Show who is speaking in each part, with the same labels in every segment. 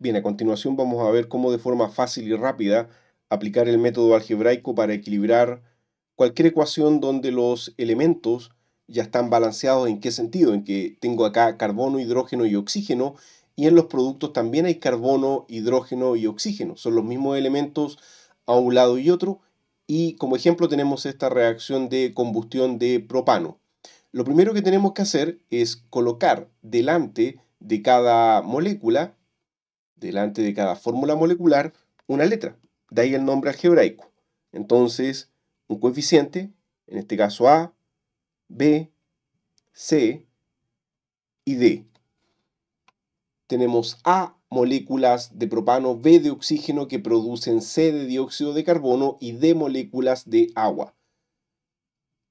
Speaker 1: Bien, a continuación vamos a ver cómo de forma fácil y rápida aplicar el método algebraico para equilibrar cualquier ecuación donde los elementos ya están balanceados. ¿En qué sentido? En que tengo acá carbono, hidrógeno y oxígeno y en los productos también hay carbono, hidrógeno y oxígeno. Son los mismos elementos a un lado y otro y como ejemplo tenemos esta reacción de combustión de propano. Lo primero que tenemos que hacer es colocar delante de cada molécula delante de cada fórmula molecular una letra, de ahí el nombre algebraico. Entonces, un coeficiente, en este caso A, B, C y D. Tenemos A moléculas de propano, B de oxígeno que producen C de dióxido de carbono y D moléculas de agua.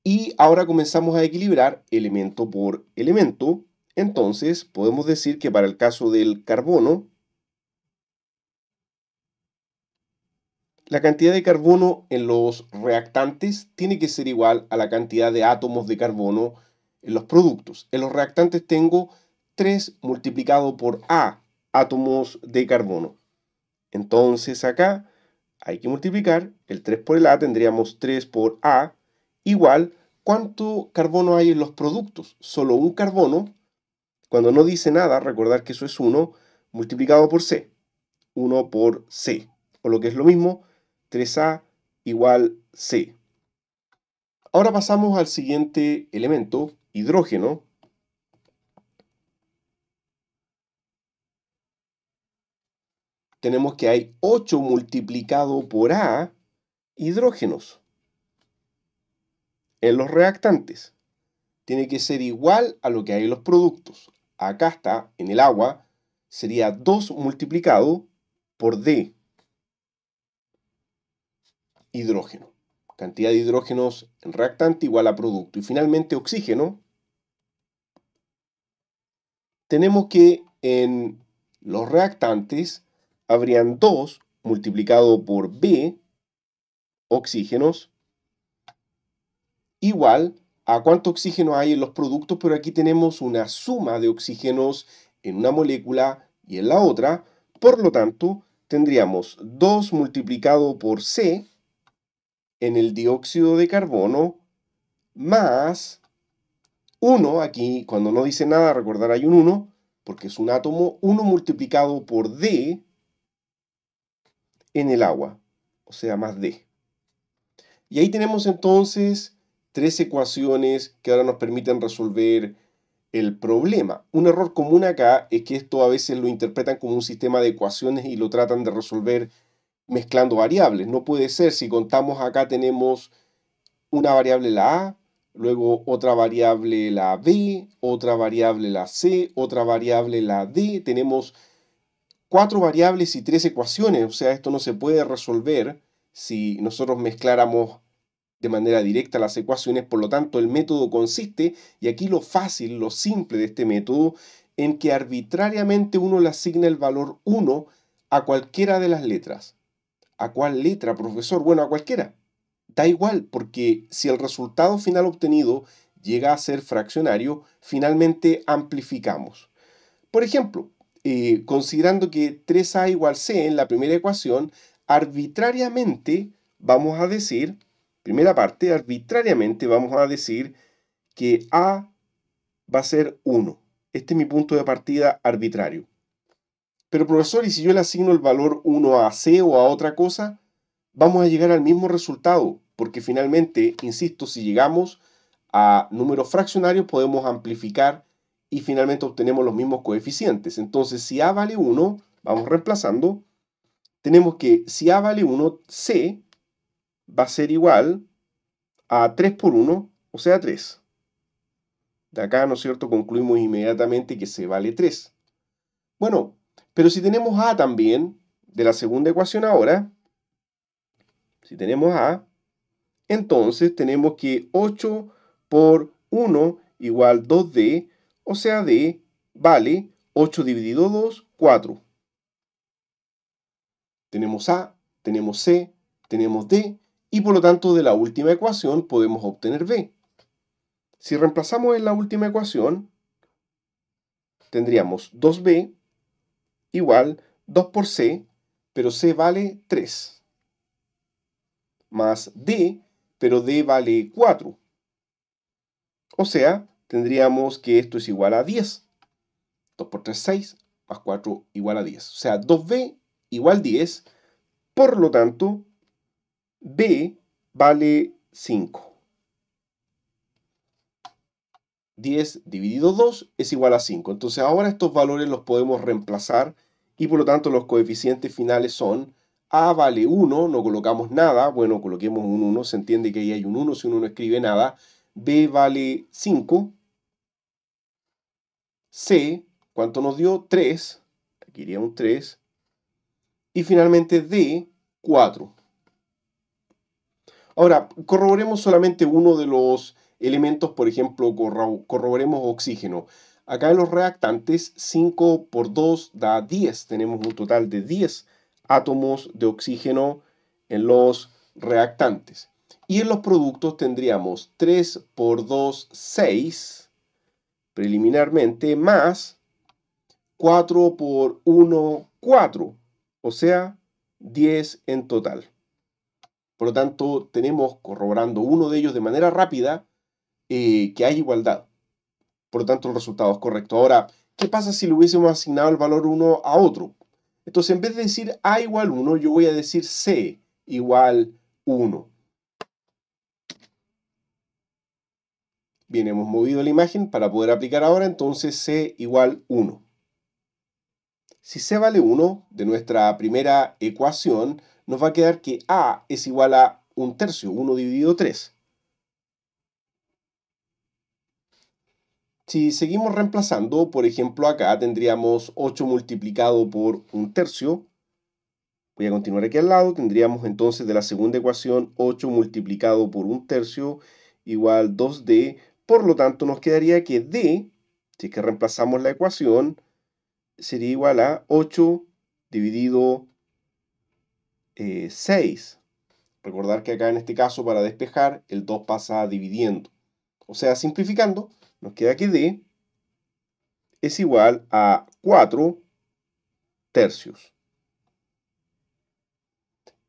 Speaker 1: Y ahora comenzamos a equilibrar elemento por elemento. Entonces podemos decir que para el caso del carbono La cantidad de carbono en los reactantes tiene que ser igual a la cantidad de átomos de carbono en los productos. En los reactantes tengo 3 multiplicado por A átomos de carbono. Entonces acá hay que multiplicar el 3 por el A, tendríamos 3 por A igual cuánto carbono hay en los productos. Solo un carbono, cuando no dice nada, recordar que eso es 1, multiplicado por C. 1 por C. O lo que es lo mismo, 3A igual C. Ahora pasamos al siguiente elemento, hidrógeno. Tenemos que hay 8 multiplicado por A hidrógenos en los reactantes. Tiene que ser igual a lo que hay en los productos. Acá está, en el agua, sería 2 multiplicado por D hidrógeno. Cantidad de hidrógenos en reactante igual a producto. Y finalmente oxígeno. Tenemos que en los reactantes habrían 2 multiplicado por B oxígenos igual a cuánto oxígeno hay en los productos, pero aquí tenemos una suma de oxígenos en una molécula y en la otra, por lo tanto tendríamos 2 multiplicado por C en el dióxido de carbono más 1, aquí cuando no dice nada, recordar hay un 1, porque es un átomo 1 multiplicado por D en el agua, o sea, más D. Y ahí tenemos entonces tres ecuaciones que ahora nos permiten resolver el problema. Un error común acá es que esto a veces lo interpretan como un sistema de ecuaciones y lo tratan de resolver mezclando variables. No puede ser, si contamos acá tenemos una variable la A, luego otra variable la B, otra variable la C, otra variable la D. Tenemos cuatro variables y tres ecuaciones, o sea, esto no se puede resolver si nosotros mezcláramos de manera directa las ecuaciones, por lo tanto el método consiste, y aquí lo fácil, lo simple de este método, en que arbitrariamente uno le asigna el valor 1 a cualquiera de las letras. ¿A cuál letra, profesor? Bueno, a cualquiera. Da igual, porque si el resultado final obtenido llega a ser fraccionario, finalmente amplificamos. Por ejemplo, eh, considerando que 3a igual c en la primera ecuación, arbitrariamente vamos a decir, primera parte, arbitrariamente vamos a decir que a va a ser 1. Este es mi punto de partida arbitrario. Pero profesor, ¿y si yo le asigno el valor 1 a C o a otra cosa? Vamos a llegar al mismo resultado, porque finalmente, insisto, si llegamos a números fraccionarios podemos amplificar y finalmente obtenemos los mismos coeficientes. Entonces, si A vale 1, vamos reemplazando, tenemos que si A vale 1, C va a ser igual a 3 por 1, o sea 3. De acá, ¿no es cierto?, concluimos inmediatamente que C vale 3. Bueno, pero si tenemos A también, de la segunda ecuación ahora, si tenemos A, entonces tenemos que 8 por 1 igual 2D, o sea, D vale 8 dividido 2, 4. Tenemos A, tenemos C, tenemos D, y por lo tanto de la última ecuación podemos obtener B. Si reemplazamos en la última ecuación, tendríamos 2B igual 2 por C, pero C vale 3. Más D, pero D vale 4. O sea, tendríamos que esto es igual a 10. 2 por 3, 6, más 4 igual a 10. O sea, 2B igual 10. Por lo tanto, B vale 5. 10 dividido 2 es igual a 5. Entonces ahora estos valores los podemos reemplazar y por lo tanto los coeficientes finales son A vale 1, no colocamos nada, bueno, coloquemos un 1, se entiende que ahí hay un 1 si uno no escribe nada. B vale 5. C, ¿cuánto nos dio? 3. Aquí iría un 3. Y finalmente D, 4. Ahora, corroboremos solamente uno de los elementos, por ejemplo, corroboremos oxígeno. Acá en los reactantes, 5 por 2 da 10. Tenemos un total de 10 átomos de oxígeno en los reactantes. Y en los productos tendríamos 3 por 2, 6, preliminarmente, más 4 por 1, 4. O sea, 10 en total. Por lo tanto, tenemos, corroborando uno de ellos de manera rápida, eh, que hay igualdad. Por lo tanto, el resultado es correcto. Ahora, ¿qué pasa si le hubiésemos asignado el valor 1 a otro? Entonces, en vez de decir A igual 1, yo voy a decir C igual 1. Bien, hemos movido la imagen para poder aplicar ahora, entonces C igual 1. Si C vale 1 de nuestra primera ecuación, nos va a quedar que A es igual a un tercio, 1 dividido 3. Si seguimos reemplazando, por ejemplo, acá tendríamos 8 multiplicado por un tercio. Voy a continuar aquí al lado. Tendríamos entonces de la segunda ecuación 8 multiplicado por un tercio igual 2D. Por lo tanto, nos quedaría que D, si es que reemplazamos la ecuación, sería igual a 8 dividido 6. Eh, Recordar que acá en este caso para despejar el 2 pasa dividiendo. O sea, simplificando, nos queda que D es igual a 4 tercios.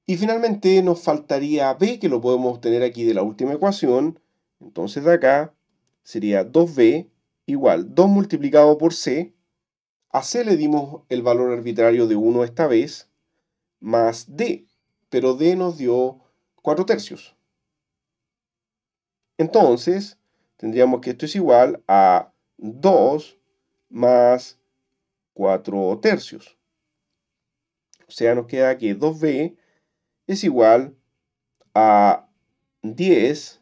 Speaker 1: Y finalmente nos faltaría B, que lo podemos obtener aquí de la última ecuación. Entonces de acá sería 2B igual 2 multiplicado por C. A C le dimos el valor arbitrario de 1 esta vez, más D, pero D nos dio 4 tercios. Entonces, tendríamos que esto es igual a 2 más 4 tercios. O sea, nos queda que 2b es igual a 10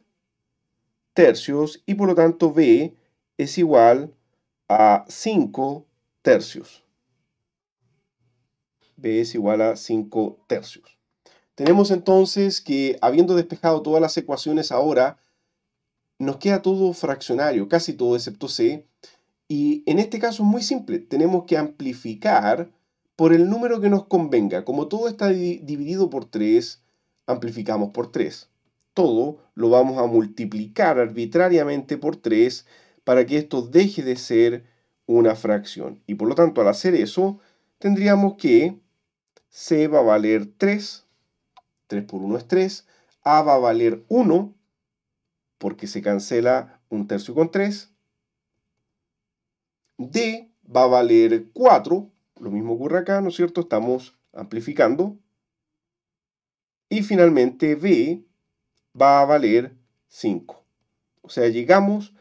Speaker 1: tercios y por lo tanto b es igual a 5 tercios. b es igual a 5 tercios. Tenemos entonces que, habiendo despejado todas las ecuaciones ahora, nos queda todo fraccionario, casi todo excepto C. Y en este caso es muy simple, tenemos que amplificar por el número que nos convenga. Como todo está dividido por 3, amplificamos por 3. Todo lo vamos a multiplicar arbitrariamente por 3 para que esto deje de ser una fracción. Y por lo tanto, al hacer eso, tendríamos que C va a valer 3, 3 por 1 es 3, A va a valer 1, porque se cancela un tercio con 3. D va a valer 4, lo mismo ocurre acá, ¿no es cierto? Estamos amplificando. Y finalmente B va a valer 5. O sea, llegamos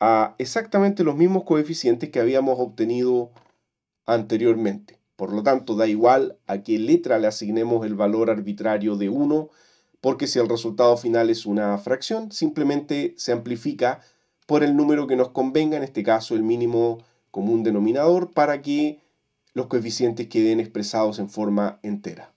Speaker 1: a exactamente los mismos coeficientes que habíamos obtenido anteriormente. Por lo tanto, da igual a qué letra le asignemos el valor arbitrario de 1 porque si el resultado final es una fracción, simplemente se amplifica por el número que nos convenga, en este caso el mínimo común denominador, para que los coeficientes queden expresados en forma entera.